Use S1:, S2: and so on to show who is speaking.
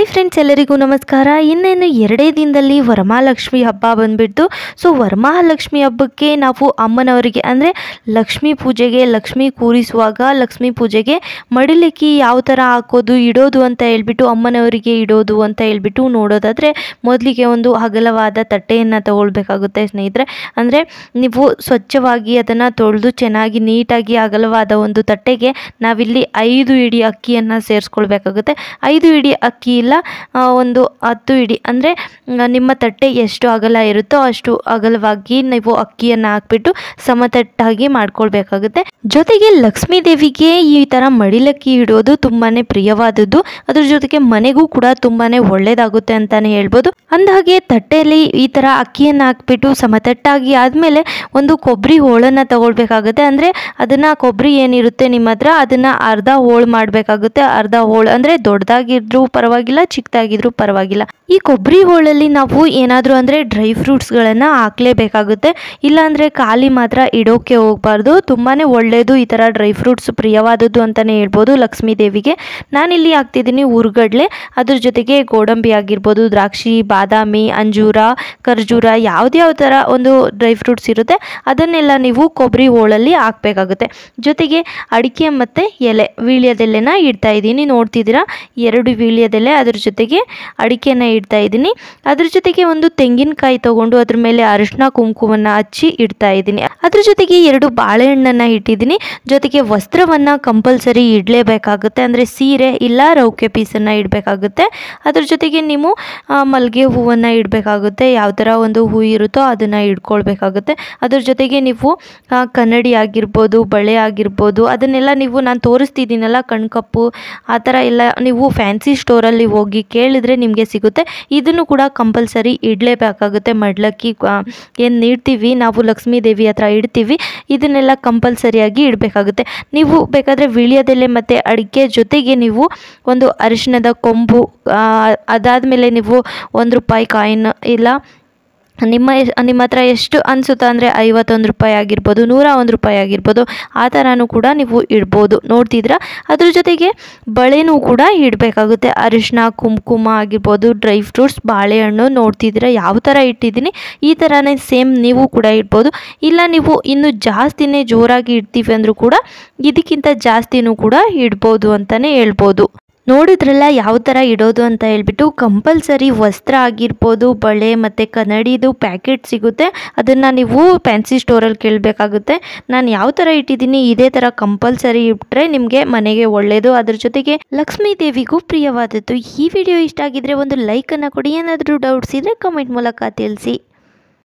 S1: hi friends ಎಲ್ಲರಿಗೂ ನಮಸ್ಕಾರ ಇನ್ನೇನು ಎರಡೇ ದಿನದಲ್ಲಿ ವರಮಹಾಲಕ್ಷ್ಮಿ ಹಬ್ಬ ಬಂದ್ಬಿಟ್ಟು ಸೊ ವರಮಹಾಲಕ್ಷ್ಮಿ ಹಬ್ಬಕ್ಕೆ ನಾವು ಅಮ್ಮನವರಿಗೆ ಅಂದರೆ ಲಕ್ಷ್ಮೀ ಪೂಜೆಗೆ ಲಕ್ಷ್ಮಿ ಕೂರಿಸುವಾಗ ಲಕ್ಷ್ಮೀ ಪೂಜೆಗೆ ಮಡಿಲಿಕ್ಕಿ ಯಾವ ಥರ ಹಾಕೋದು ಇಡೋದು ಅಂತ ಹೇಳ್ಬಿಟ್ಟು ಅಮ್ಮನವರಿಗೆ ಇಡೋದು ಅಂತ ಹೇಳ್ಬಿಟ್ಟು ನೋಡೋದಾದರೆ ಮೊದಲಿಗೆ ಒಂದು ಅಗಲವಾದ ತಟ್ಟೆಯನ್ನು ತಗೊಳ್ಬೇಕಾಗುತ್ತೆ ಸ್ನೇಹಿತರೆ ಅಂದರೆ ನೀವು ಸ್ವಚ್ಛವಾಗಿ ಅದನ್ನು ತೊಳೆದು ಚೆನ್ನಾಗಿ ನೀಟಾಗಿ ಅಗಲವಾದ ಒಂದು ತಟ್ಟೆಗೆ ನಾವಿಲ್ಲಿ ಐದು ಇಡಿ ಅಕ್ಕಿಯನ್ನು ಸೇರಿಸ್ಕೊಳ್ಬೇಕಾಗುತ್ತೆ ಐದು ಇಡಿ ಅಕ್ಕಿ ಒಂದು ಹತ್ತು ಇಡಿ ಅಂದರೆ ನಿಮ್ಮ ತಟ್ಟೆ ಎಷ್ಟು ಅಗಲ ಇರುತ್ತೋ ಅಷ್ಟು ಅಗಲವಾಗಿ ನೀವು ಅಕ್ಕಿಯನ್ನು ಹಾಕ್ಬಿಟ್ಟು ಸಮತಟ್ಟಾಗಿ ಮಾಡ್ಕೊಳ್ಬೇಕಾಗುತ್ತೆ ಜೊತೆಗೆ ಲಕ್ಷ್ಮೀ ದೇವಿಗೆ ಈ ಥರ ಮಡಿಲಕ್ಕಿ ಇಡೋದು ತುಂಬಾ ಪ್ರಿಯವಾದದ್ದು ಅದ್ರ ಜೊತೆಗೆ ಮನೆಗೂ ಕೂಡ ತುಂಬಾ ಒಳ್ಳೇದಾಗುತ್ತೆ ಅಂತಾನೆ ಹೇಳ್ಬೋದು ಅಂದಹಾಗೆ ತಟ್ಟೆಯಲ್ಲಿ ಈ ಥರ ಅಕ್ಕಿಯನ್ನು ಹಾಕ್ಬಿಟ್ಟು ಸಮತಟ್ಟಾಗಿ ಆದಮೇಲೆ ಒಂದು ಕೊಬ್ಬರಿ ಹೋಳನ್ನು ತಗೊಳ್ಬೇಕಾಗುತ್ತೆ ಅಂದರೆ ಅದನ್ನು ಕೊಬ್ಬರಿ ಏನಿರುತ್ತೆ ನಿಮ್ಮ ಹತ್ರ ಅದನ್ನು ಅರ್ಧ ಹೋಳು ಮಾಡಬೇಕಾಗುತ್ತೆ ಅರ್ಧ ಹೋಳು ಅಂದರೆ ದೊಡ್ಡದಾಗಿದ್ರೂ ಪರವಾಗಿಲ್ಲ ಪರವಾಗಿಲ್ಲ ಚಿಕ್ಕದಾಗಿದ್ರೂ ಪರವಾಗಿಲ್ಲ ಈ ಕೊಬ್ಬರಿ ಹೋಳಲ್ಲಿ ನಾವು ಏನಾದರೂ ಅಂದರೆ ಡ್ರೈ ಫ್ರೂಟ್ಸ್ಗಳನ್ನು ಹಾಕಲೇಬೇಕಾಗುತ್ತೆ ಇಲ್ಲಾಂದರೆ ಖಾಲಿ ಮಾತ್ರ ಇಡೋಕ್ಕೆ ಹೋಗಬಾರ್ದು ತುಂಬಾ ಒಳ್ಳೆಯದು ಈ ಥರ ಡ್ರೈ ಫ್ರೂಟ್ಸ್ ಪ್ರಿಯವಾದದ್ದು ಅಂತಲೇ ಹೇಳ್ಬೋದು ಲಕ್ಷ್ಮೀ ದೇವಿಗೆ ನಾನಿಲ್ಲಿ ಹಾಕ್ತಿದ್ದೀನಿ ಹುರ್ಗಡ್ಲೆ ಅದ್ರ ಜೊತೆಗೆ ಗೋಡಂಬಿ ಆಗಿರ್ಬೋದು ದ್ರಾಕ್ಷಿ ಬಾದಾಮಿ ಅಂಜೂರ ಖರ್ಜೂರ ಯಾವುದ್ಯಾವ ಥರ ಒಂದು ಡ್ರೈ ಫ್ರೂಟ್ಸ್ ಇರುತ್ತೆ ಅದನ್ನೆಲ್ಲ ನೀವು ಕೊಬ್ಬರಿ ಹೋಳಲ್ಲಿ ಹಾಕಬೇಕಾಗುತ್ತೆ ಜೊತೆಗೆ ಅಡಿಕೆ ಮತ್ತು ಎಲೆ ವೀಳ್ಯದೆಲೆನ ಇಡ್ತಾ ಇದ್ದೀನಿ ನೋಡ್ತಿದ್ದೀರಾ ಎರಡು ವೀಳ್ಯದೆಲೆ ಅದ್ರ ಜೊತೆಗೆ ಅಡಿಕೆನ ಇಡ್ತಾ ಇದ್ದೀನಿ ಅದ್ರ ಜೊತೆಗೆ ಒಂದು ತೆಂಗಿನಕಾಯಿ ತಗೊಂಡು ಅದ್ರ ಮೇಲೆ ಅರಿಶಿನ ಕುಂಕುಮವನ್ನು ಹಚ್ಚಿ ಇಡ್ತಾ ಇದ್ದೀನಿ ಅದ್ರ ಜೊತೆಗೆ ಎರಡು ಬಾಳೆಹಣ್ಣನ್ನು ಇಟ್ಟಿದ್ದೀನಿ ಜೊತೆಗೆ ವಸ್ತ್ರವನ್ನು ಕಂಪಲ್ಸರಿ ಇಡಲೇಬೇಕಾಗುತ್ತೆ ಅಂದರೆ ಸೀರೆ ಇಲ್ಲ ರೌಕೆ ಪೀಸನ್ನು ಇಡಬೇಕಾಗುತ್ತೆ ಅದ್ರ ಜೊತೆಗೆ ನೀವು ಮಲ್ಲಿಗೆ ಹೂವನ್ನು ಇಡಬೇಕಾಗುತ್ತೆ ಯಾವ ಥರ ಒಂದು ಹೂ ಇರುತ್ತೋ ಅದನ್ನು ಇಡ್ಕೊಳ್ಬೇಕಾಗುತ್ತೆ ಅದ್ರ ಜೊತೆಗೆ ನೀವು ಕನ್ನಡಿ ಆಗಿರ್ಬೋದು ಬಳೆ ಆಗಿರ್ಬೋದು ಅದನ್ನೆಲ್ಲ ನೀವು ನಾನು ತೋರಿಸ್ತಿದ್ದೀನಲ್ಲ ಕಣ್ಕಪ್ಪು ಆ ಥರ ಎಲ್ಲ ನೀವು ಫ್ಯಾನ್ಸಿ ಸ್ಟೋರಲ್ಲಿ ಹೋಗಿ ಕೇಳಿದರೆ ನಿಮಗೆ ಸಿಗುತ್ತೆ ಇದನ್ನು ಕೂಡ ಕಂಪಲ್ಸರಿ ಇಡಲೇಬೇಕಾಗುತ್ತೆ ಮಡ್ಲಕ್ಕಿ ಏನು ನೀಡ್ತೀವಿ ನಾವು ಲಕ್ಷ್ಮೀ ದೇವಿ ಹತ್ರ ಇಡ್ತೀವಿ ಇದನ್ನೆಲ್ಲ ಕಂಪಲ್ಸರಿಯಾಗಿ ಇಡಬೇಕಾಗುತ್ತೆ ನೀವು ಬೇಕಾದರೆ ವಿಳಿಯದೆಲೆ ಮತ್ತು ಅಡಿಕೆ ಜೊತೆಗೆ ನೀವು ಒಂದು ಅರಿಶಿಣದ ಕೊಂಬು ಅದಾದಮೇಲೆ ನೀವು ಒಂದು ರೂಪಾಯಿ ಕಾಯಿನ್ ಇಲ್ಲ ನಿಮ್ಮ ನಿಮ್ಮ ಹತ್ರ ಎಷ್ಟು ಅನಿಸುತ್ತಾ ಅಂದರೆ ಐವತ್ತೊಂದು ರೂಪಾಯಿ ಆಗಿರ್ಬೋದು ನೂರ ಒಂದು ರೂಪಾಯಿ ಆಗಿರ್ಬೋದು ಆ ಥರನೂ ಕೂಡ ನೀವು ಇಡ್ಬೋದು ನೋಡ್ತಿದ್ರ ಅದ್ರ ಜೊತೆಗೆ ಬಳೆನೂ ಕೂಡ ಇಡಬೇಕಾಗುತ್ತೆ ಅರಿಶಿನ ಕುಂಕುಮ ಆಗಿರ್ಬೋದು ಡ್ರೈ ಫ್ರೂಟ್ಸ್ ಬಾಳೆಹಣ್ಣು ನೋಡ್ತಿದ್ದೀರ ಯಾವ ಥರ ಇಟ್ಟಿದ್ದೀನಿ ಈ ಥರನೇ ಸೇಮ್ ನೀವು ಕೂಡ ಇಡ್ಬೋದು ಇಲ್ಲ ನೀವು ಇನ್ನು ಜಾಸ್ತಿನೇ ಜೋರಾಗಿ ಇಡ್ತೀವಿ ಅಂದರೂ ಕೂಡ ಇದಕ್ಕಿಂತ ಜಾಸ್ತಿನೂ ಕೂಡ ಇಡ್ಬೋದು ಅಂತಲೇ ಹೇಳ್ಬೋದು ನೋಡಿದ್ರಲ್ಲ ಯಾವ ಥರ ಇಡೋದು ಅಂತ ಹೇಳ್ಬಿಟ್ಟು ಕಂಪಲ್ಸರಿ ವಸ್ತ್ರ ಆಗಿರ್ಬೋದು ಬಳೆ ಮತ್ತು ಕನ್ನಡಿದು ಪ್ಯಾಕೆಟ್ ಸಿಗುತ್ತೆ ಅದನ್ನು ನೀವು ಫ್ಯಾನ್ಸಿ ಸ್ಟೋರಲ್ಲಿ ಕೇಳಬೇಕಾಗುತ್ತೆ ನಾನು ಯಾವ ಥರ ಇಟ್ಟಿದ್ದೀನಿ ಇದೇ ಥರ ಕಂಪಲ್ಸರಿ ಇಟ್ಟರೆ ನಿಮಗೆ ಮನೆಗೆ ಒಳ್ಳೆಯದು ಅದ್ರ ಜೊತೆಗೆ ಲಕ್ಷ್ಮೀ ದೇವಿಗೂ ಪ್ರಿಯವಾದದ್ದು ಈ ವಿಡಿಯೋ ಇಷ್ಟ ಆಗಿದ್ರೆ ಒಂದು ಲೈಕನ್ನು ಕೊಡಿ ಏನಾದರೂ ಡೌಟ್ಸ್ ಇದ್ರೆ ಕಮೆಂಟ್ ಮೂಲಕ ತಿಳಿಸಿ